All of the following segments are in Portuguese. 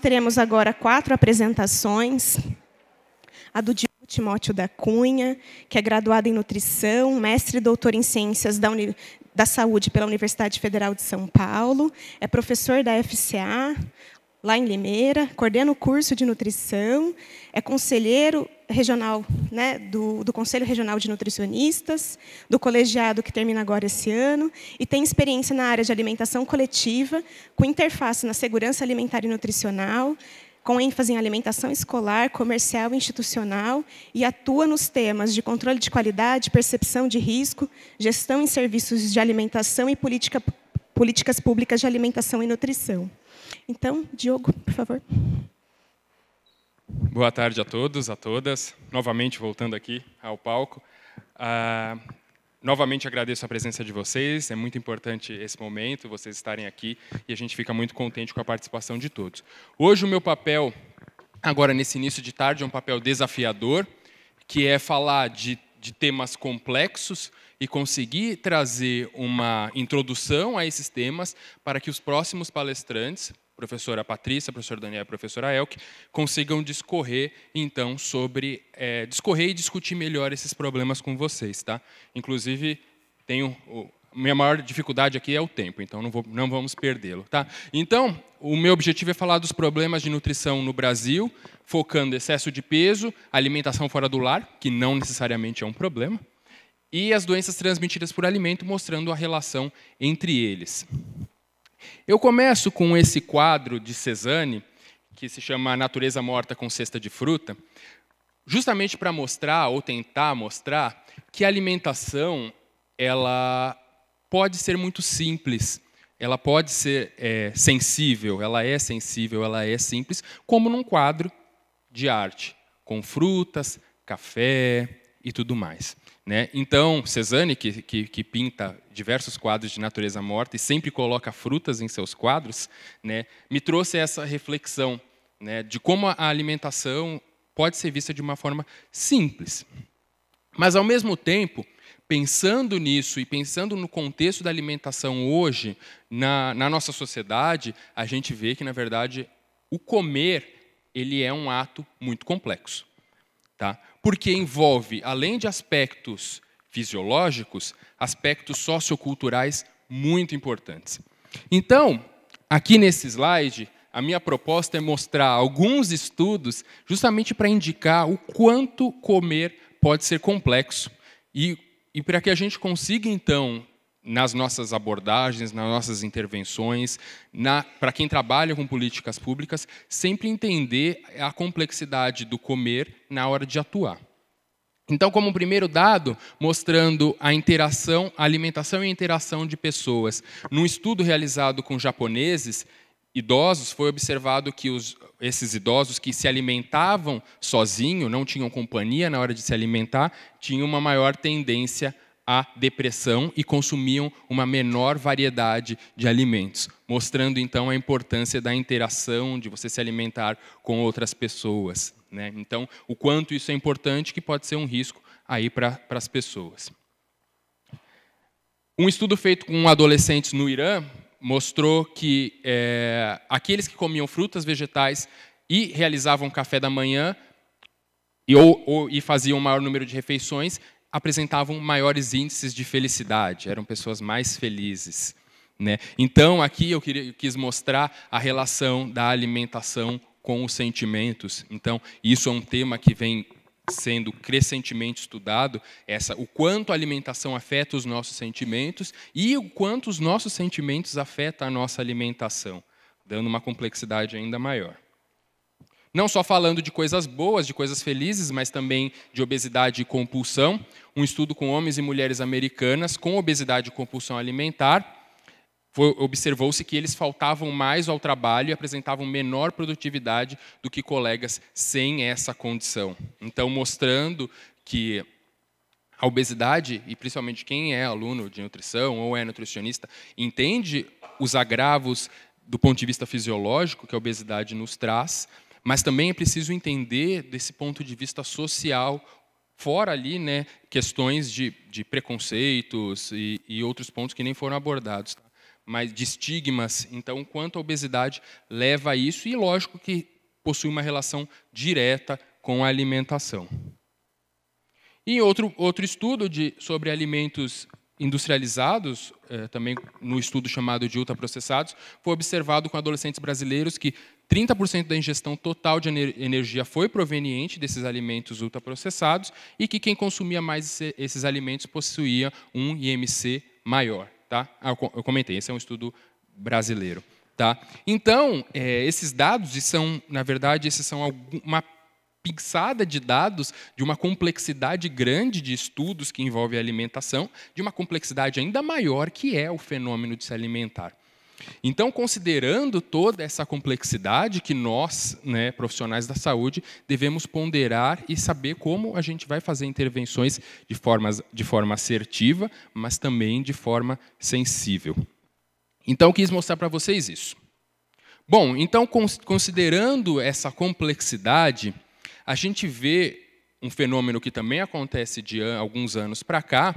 teremos agora quatro apresentações. A do Diogo Timóteo da Cunha, que é graduado em nutrição, mestre e doutor em ciências da, Uni da saúde pela Universidade Federal de São Paulo, é professor da FCA, lá em Limeira, coordena o curso de nutrição, é conselheiro regional né, do, do Conselho Regional de Nutricionistas, do colegiado que termina agora esse ano, e tem experiência na área de alimentação coletiva, com interface na segurança alimentar e nutricional, com ênfase em alimentação escolar, comercial e institucional, e atua nos temas de controle de qualidade, percepção de risco, gestão em serviços de alimentação e política, políticas públicas de alimentação e nutrição. Então, Diogo, por favor. Boa tarde a todos, a todas. Novamente voltando aqui ao palco. Ah, novamente agradeço a presença de vocês. É muito importante esse momento, vocês estarem aqui e a gente fica muito contente com a participação de todos. Hoje o meu papel, agora nesse início de tarde, é um papel desafiador, que é falar de, de temas complexos e conseguir trazer uma introdução a esses temas para que os próximos palestrantes professora Patrícia, professor Daniel e professora Elke, consigam discorrer, então, sobre. É, discorrer e discutir melhor esses problemas com vocês, tá? Inclusive, tenho. Minha maior dificuldade aqui é o tempo, então não, vou, não vamos perdê-lo. Tá? Então, o meu objetivo é falar dos problemas de nutrição no Brasil, focando excesso de peso, alimentação fora do lar, que não necessariamente é um problema, e as doenças transmitidas por alimento, mostrando a relação entre eles. Eu começo com esse quadro de Cezanne, que se chama Natureza Morta com Cesta de Fruta, justamente para mostrar ou tentar mostrar que a alimentação ela pode ser muito simples, ela pode ser é, sensível, ela é sensível, ela é simples, como num quadro de arte, com frutas, café e tudo mais. Né? Então, Cezanne, que, que, que, pinta diversos quadros de natureza morta e sempre coloca frutas em seus quadros, né, me trouxe essa reflexão né, de como a alimentação pode ser vista de uma forma simples. Mas, ao mesmo tempo, pensando nisso e pensando no contexto da alimentação hoje, na, na nossa sociedade, a gente vê que, na verdade, o comer ele é um ato muito complexo tá? porque envolve, além de aspectos fisiológicos, aspectos socioculturais muito importantes. Então, aqui nesse slide, a minha proposta é mostrar alguns estudos justamente para indicar o quanto comer pode ser complexo e, e para que a gente consiga, então, nas nossas abordagens, nas nossas intervenções, na, para quem trabalha com políticas públicas, sempre entender a complexidade do comer na hora de atuar. Então, como primeiro dado, mostrando a interação, a alimentação e a interação de pessoas. Num estudo realizado com japoneses, idosos, foi observado que os, esses idosos que se alimentavam sozinho, não tinham companhia na hora de se alimentar, tinham uma maior tendência a a depressão e consumiam uma menor variedade de alimentos, mostrando então a importância da interação, de você se alimentar com outras pessoas. Né? Então, o quanto isso é importante, que pode ser um risco aí para as pessoas. Um estudo feito com adolescentes no Irã mostrou que é, aqueles que comiam frutas, vegetais e realizavam café da manhã e, ou, ou, e faziam um maior número de refeições, apresentavam maiores índices de felicidade, eram pessoas mais felizes. Né? Então, aqui eu, queria, eu quis mostrar a relação da alimentação com os sentimentos. Então, isso é um tema que vem sendo crescentemente estudado, essa, o quanto a alimentação afeta os nossos sentimentos e o quanto os nossos sentimentos afetam a nossa alimentação, dando uma complexidade ainda maior. Não só falando de coisas boas, de coisas felizes, mas também de obesidade e compulsão. Um estudo com homens e mulheres americanas com obesidade e compulsão alimentar. Observou-se que eles faltavam mais ao trabalho e apresentavam menor produtividade do que colegas sem essa condição. Então, mostrando que a obesidade, e principalmente quem é aluno de nutrição ou é nutricionista, entende os agravos do ponto de vista fisiológico que a obesidade nos traz, mas também é preciso entender desse ponto de vista social, fora ali né, questões de, de preconceitos e, e outros pontos que nem foram abordados. Tá? Mas de estigmas, então, quanto a obesidade leva a isso, e lógico que possui uma relação direta com a alimentação. E outro, outro estudo de, sobre alimentos industrializados, é, também no estudo chamado de ultraprocessados, foi observado com adolescentes brasileiros que 30% da ingestão total de energia foi proveniente desses alimentos ultraprocessados e que quem consumia mais esses alimentos possuía um IMC maior. Tá? Ah, eu comentei, esse é um estudo brasileiro. Tá? Então, é, esses dados, e são, na verdade, esses são uma pixada de dados de uma complexidade grande de estudos que envolve a alimentação, de uma complexidade ainda maior que é o fenômeno de se alimentar. Então, considerando toda essa complexidade que nós, né, profissionais da saúde, devemos ponderar e saber como a gente vai fazer intervenções de forma, de forma assertiva, mas também de forma sensível. Então, quis mostrar para vocês isso. Bom, então, considerando essa complexidade, a gente vê um fenômeno que também acontece de alguns anos para cá,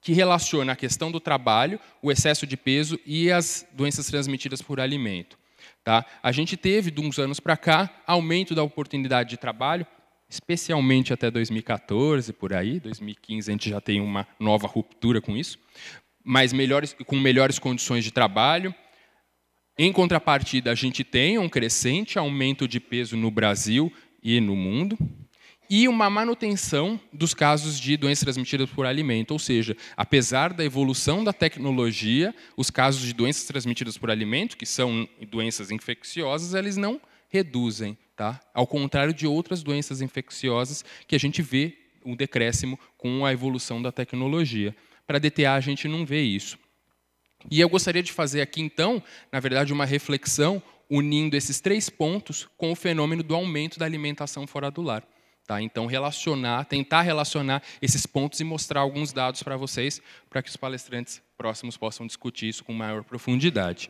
que relaciona a questão do trabalho, o excesso de peso e as doenças transmitidas por alimento. Tá? A gente teve, de uns anos para cá, aumento da oportunidade de trabalho, especialmente até 2014, por aí, 2015 a gente já tem uma nova ruptura com isso, mas melhores, com melhores condições de trabalho. Em contrapartida, a gente tem um crescente aumento de peso no Brasil e no mundo, e uma manutenção dos casos de doenças transmitidas por alimento, ou seja, apesar da evolução da tecnologia, os casos de doenças transmitidas por alimento, que são doenças infecciosas, eles não reduzem, tá? Ao contrário de outras doenças infecciosas que a gente vê um decréscimo com a evolução da tecnologia. Para DTA a gente não vê isso. E eu gostaria de fazer aqui então, na verdade, uma reflexão unindo esses três pontos com o fenômeno do aumento da alimentação fora do lar. Tá? Então, relacionar, tentar relacionar esses pontos e mostrar alguns dados para vocês, para que os palestrantes próximos possam discutir isso com maior profundidade.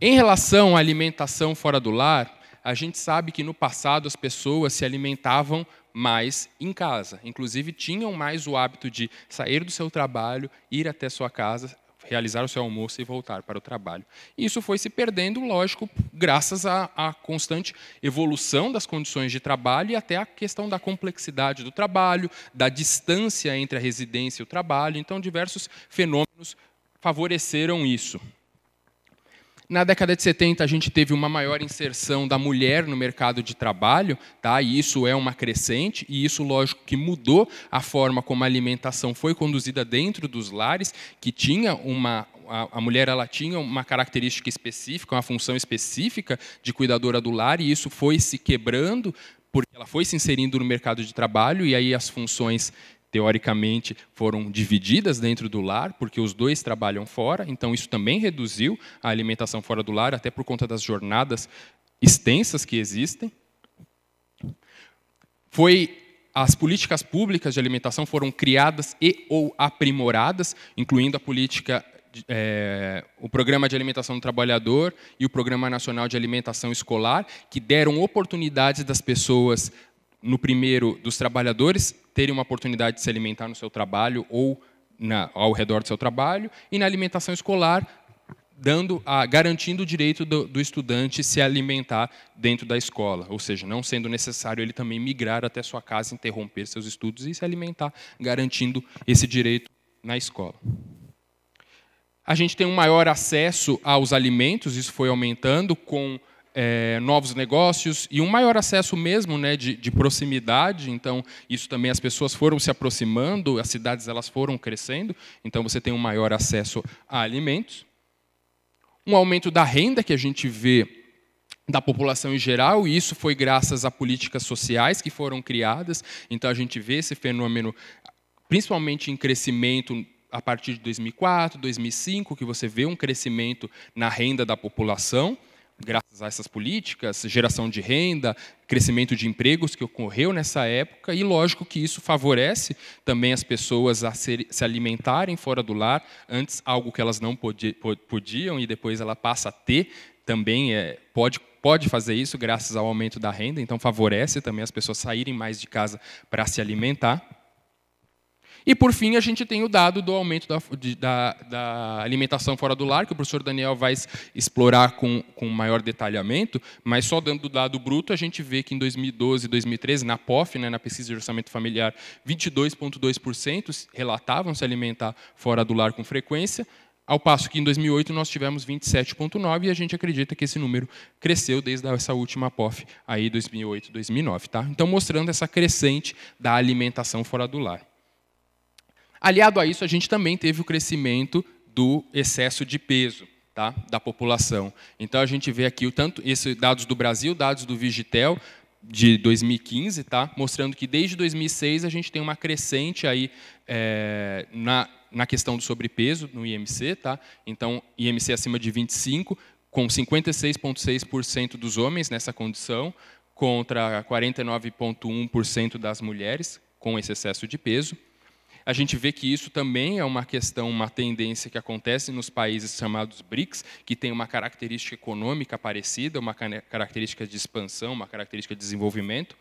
Em relação à alimentação fora do lar, a gente sabe que no passado as pessoas se alimentavam mais em casa. Inclusive, tinham mais o hábito de sair do seu trabalho, ir até sua casa, realizar o seu almoço e voltar para o trabalho. E isso foi se perdendo, lógico, graças à, à, constante evolução das condições de trabalho e até a questão da complexidade do trabalho, da distância entre a residência e o trabalho. Então, diversos fenômenos favoreceram isso. Na década de 70, a gente teve uma maior inserção da mulher no mercado de trabalho, tá? e isso é uma crescente, e isso, lógico, que mudou a forma como a alimentação foi conduzida dentro dos lares, que tinha uma, a, mulher ela tinha uma característica específica, uma função específica de cuidadora do lar, e isso foi se quebrando, porque ela foi se inserindo no mercado de trabalho, e aí as funções teoricamente, foram divididas dentro do lar, porque os dois trabalham fora, então isso também reduziu a alimentação fora do lar, até por conta das jornadas extensas que existem. Foi as políticas públicas de alimentação foram criadas e ou aprimoradas, incluindo a política é, o Programa de Alimentação do Trabalhador e o Programa Nacional de Alimentação Escolar, que deram oportunidades das pessoas no primeiro, dos trabalhadores terem uma oportunidade de se alimentar no seu trabalho ou na, ao redor do seu trabalho, e na alimentação escolar, dando a, garantindo o direito do, do, estudante se alimentar dentro da escola, ou seja, não sendo necessário ele também migrar até sua casa, interromper seus estudos e se alimentar, garantindo esse direito na escola. A gente tem um maior acesso aos alimentos, isso foi aumentando com é, novos negócios e um maior acesso mesmo né, de, de, proximidade. Então, isso também as pessoas foram se aproximando, as cidades elas foram crescendo, então você tem um maior acesso a alimentos. Um aumento da renda que a gente vê da população em geral, e isso foi graças a políticas sociais que foram criadas. Então, a gente vê esse fenômeno principalmente em crescimento a partir de 2004, 2005, que você vê um crescimento na renda da população graças a essas políticas, geração de renda, crescimento de empregos que ocorreu nessa época, e lógico que isso favorece também as pessoas a se, se alimentarem fora do lar, antes algo que elas não podiam e depois ela passa a ter, também é, pode, pode fazer isso graças ao aumento da renda, então favorece também as pessoas saírem mais de casa para se alimentar. E, por fim, a gente tem o dado do aumento da, da, da alimentação fora do lar, que o professor Daniel vai explorar com, com maior detalhamento, mas só dando o dado bruto, a gente vê que em 2012 e 2013, na POF, né, na pesquisa de orçamento familiar, 22,2% relatavam se alimentar fora do lar com frequência, ao passo que em 2008 nós tivemos 27,9 e a gente acredita que esse número cresceu desde essa última POF, aí 2008, 2009, tá? Então mostrando essa crescente da alimentação fora do lar. Aliado a isso, a gente também teve o crescimento do excesso de peso tá, da população. Então, a gente vê aqui o tanto esses dados do Brasil, dados do Vigitel, de 2015, tá? mostrando que desde 2006 a gente tem uma crescente aí é, na, na questão do sobrepeso no IMC. Tá? Então, IMC acima de 25, com 56,6% dos homens nessa condição, contra 49,1% das mulheres com esse excesso de peso a gente vê que isso também é uma questão, uma tendência que acontece nos países chamados BRICS, que tem uma característica econômica parecida, uma característica de expansão, uma característica de desenvolvimento.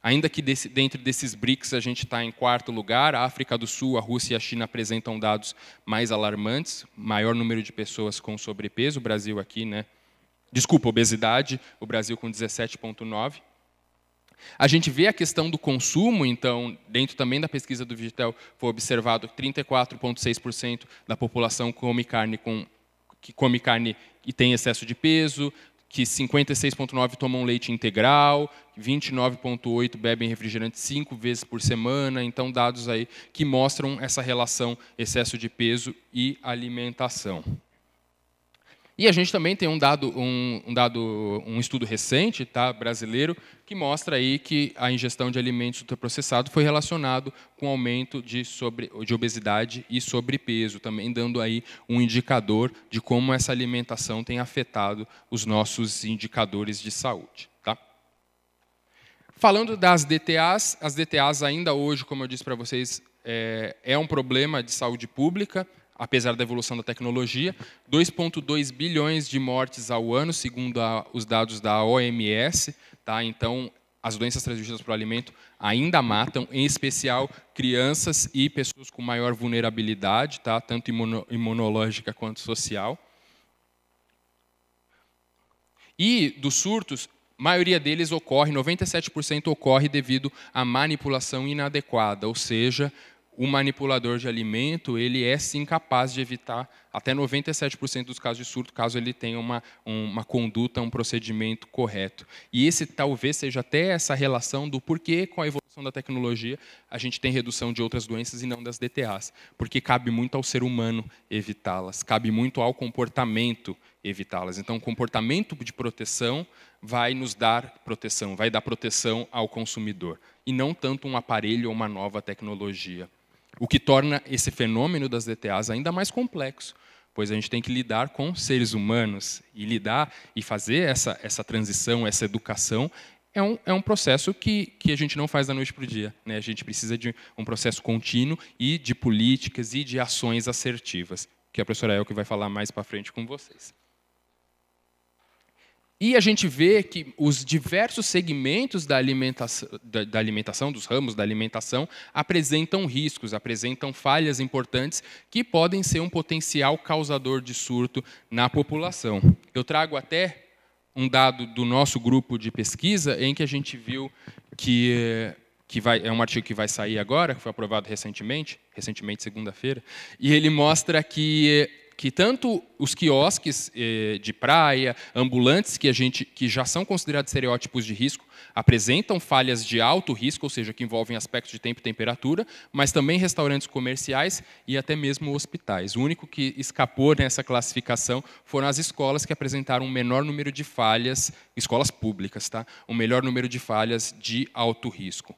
Ainda que desse, dentro desses BRICS a gente está em quarto lugar, a África do Sul, a Rússia e a China apresentam dados mais alarmantes, maior número de pessoas com sobrepeso, o Brasil aqui, né? Desculpa, obesidade, o Brasil com 17,9%. A gente vê a questão do consumo, então, dentro também da pesquisa do Vigitel, foi observado 34,6% da população come carne com, que come carne e tem excesso de peso, que 56,9% tomam leite integral, 29,8% bebem refrigerante cinco vezes por semana. Então, dados aí que mostram essa relação excesso de peso e alimentação. E a gente também tem um dado, um, um, dado, um estudo recente, tá, brasileiro, que mostra aí que a ingestão de alimentos ultraprocessados foi relacionado com aumento de, sobre, de obesidade e sobrepeso, também dando aí um indicador de como essa alimentação tem afetado os nossos indicadores de saúde. Tá? Falando das DTAs, as DTAs ainda hoje, como eu disse para vocês, é, é um problema de saúde pública apesar da evolução da tecnologia, 2,2 bilhões de mortes ao ano, segundo a, os dados da OMS. Tá? Então, as doenças transmitidas por alimento ainda matam, em especial crianças e pessoas com maior vulnerabilidade, tá? tanto imuno, imunológica quanto social. E dos surtos, a maioria deles ocorre, 97% ocorre devido à manipulação inadequada, ou seja, o manipulador de alimento ele é sim capaz de evitar até 97% dos casos de surto, caso ele tenha uma, uma conduta, um procedimento correto. E esse talvez seja até essa relação do porquê, com a evolução da tecnologia, a gente tem redução de outras doenças e não das DTAs. Porque cabe muito ao ser humano evitá-las, cabe muito ao comportamento evitá-las. Então, o comportamento de proteção vai nos dar proteção, vai dar proteção ao consumidor, e não tanto um aparelho ou uma nova tecnologia. O que torna esse fenômeno das DTAs ainda mais complexo, pois a gente tem que lidar com seres humanos e lidar e fazer essa, essa transição, essa educação. É um, é um processo que, que a gente não faz da noite para o dia. Né? A gente precisa de um processo contínuo e de políticas e de ações assertivas, que a professora Elke vai falar mais para frente com vocês. E a gente vê que os diversos segmentos da alimentação, da, da alimentação, dos ramos da alimentação, apresentam riscos, apresentam falhas importantes que podem ser um potencial causador de surto na população. Eu trago até um dado do nosso grupo de pesquisa, em que a gente viu que, que vai, é um artigo que vai sair agora, que foi aprovado recentemente, recentemente, segunda-feira, e ele mostra que que tanto os quiosques eh, de praia, ambulantes que a gente que já são considerados estereótipos de risco, apresentam falhas de alto risco, ou seja, que envolvem aspectos de tempo e temperatura, mas também restaurantes comerciais e até mesmo hospitais. O único que escapou nessa classificação foram as escolas que apresentaram um menor número de falhas, escolas públicas, tá? Um melhor número de falhas de alto risco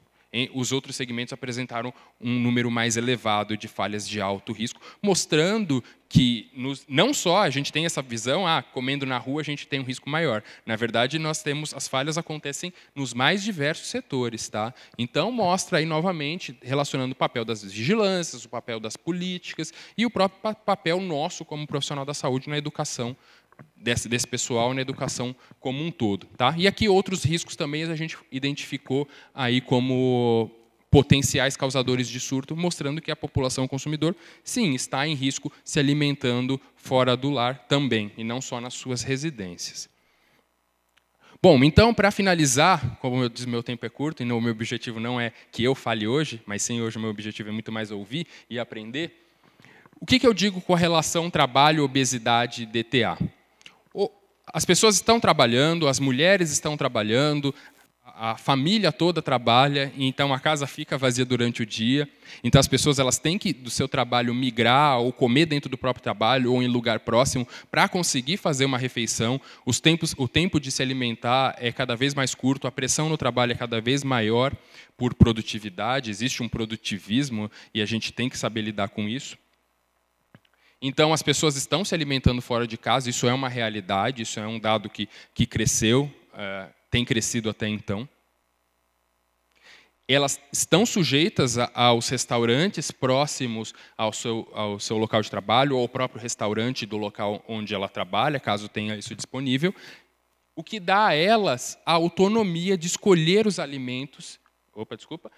os outros segmentos apresentaram um número mais elevado de falhas de alto risco, mostrando que nos, não só a gente tem essa visão, ah, comendo na rua a gente tem um risco maior. Na verdade, nós temos as falhas acontecem nos mais diversos setores, tá? Então mostra aí novamente relacionando o papel das vigilâncias, o papel das políticas e o próprio papel nosso como profissional da saúde na educação desse, desse pessoal na educação como um todo. Tá? E aqui outros riscos também a gente identificou aí como potenciais causadores de surto, mostrando que a população consumidor, sim, está em risco se alimentando fora do lar também, e não só nas suas residências. Bom, então, para finalizar, como eu disse, meu tempo é curto, e o meu objetivo não é que eu fale hoje, mas sim, hoje o meu objetivo é muito mais ouvir e aprender. O que, que eu digo com a relação trabalho, obesidade e DTA? as pessoas estão trabalhando, as mulheres estão trabalhando, a família toda trabalha, então a casa fica vazia durante o dia. Então as pessoas elas têm que do seu trabalho migrar ou comer dentro do próprio trabalho ou em lugar próximo para conseguir fazer uma refeição. Os tempos, o tempo de se alimentar é cada vez mais curto, a pressão no trabalho é cada vez maior por produtividade, existe um produtivismo e a gente tem que saber lidar com isso. Então, as pessoas estão se alimentando fora de casa, isso é uma realidade, isso é um dado que, que cresceu, é, tem crescido até então. Elas estão sujeitas aos restaurantes próximos ao seu, ao seu local de trabalho, ou ao próprio restaurante do local onde ela trabalha, caso tenha isso disponível, o que dá a elas a autonomia de escolher os alimentos. Opa, desculpa.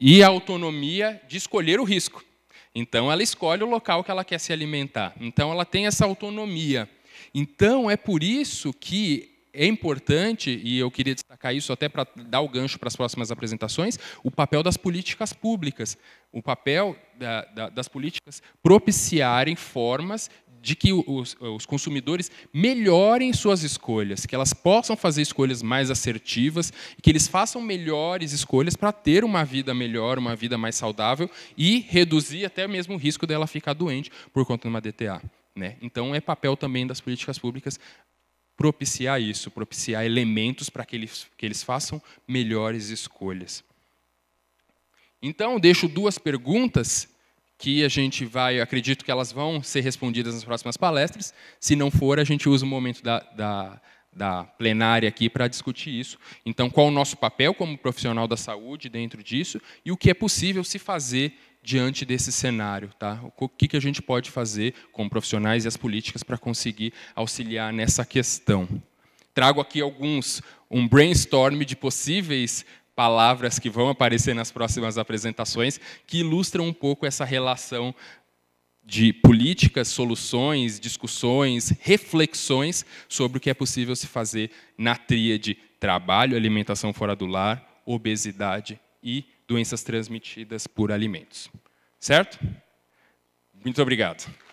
E a autonomia de escolher o risco. Então, ela escolhe o local que ela quer se alimentar. Então, ela tem essa autonomia. Então, é por isso que é importante, e eu queria destacar isso até para dar o gancho para as próximas apresentações, o papel das políticas públicas. O papel da, da, das políticas propiciarem formas de que os, os, consumidores melhorem suas escolhas, que elas possam fazer escolhas mais assertivas, que eles façam melhores escolhas para ter uma vida melhor, uma vida mais saudável e reduzir até mesmo o risco dela ficar doente por conta de uma DTA. Né? Então, é papel também das políticas públicas propiciar isso, propiciar elementos para que eles, que eles façam melhores escolhas. Então, deixo duas perguntas que a gente vai, acredito que elas vão ser respondidas nas próximas palestras. Se não for, a gente usa o momento da, da, da plenária aqui para discutir isso. Então, qual o nosso papel como profissional da saúde dentro disso e o que é possível se fazer diante desse cenário, tá? O que, que a gente pode fazer como profissionais e as políticas para conseguir auxiliar nessa questão? Trago aqui alguns um brainstorm de possíveis palavras que vão aparecer nas próximas apresentações, que ilustram um pouco essa relação de políticas, soluções, discussões, reflexões sobre o que é possível se fazer na tríade trabalho, alimentação fora do lar, obesidade e doenças transmitidas por alimentos. Certo? Muito obrigado.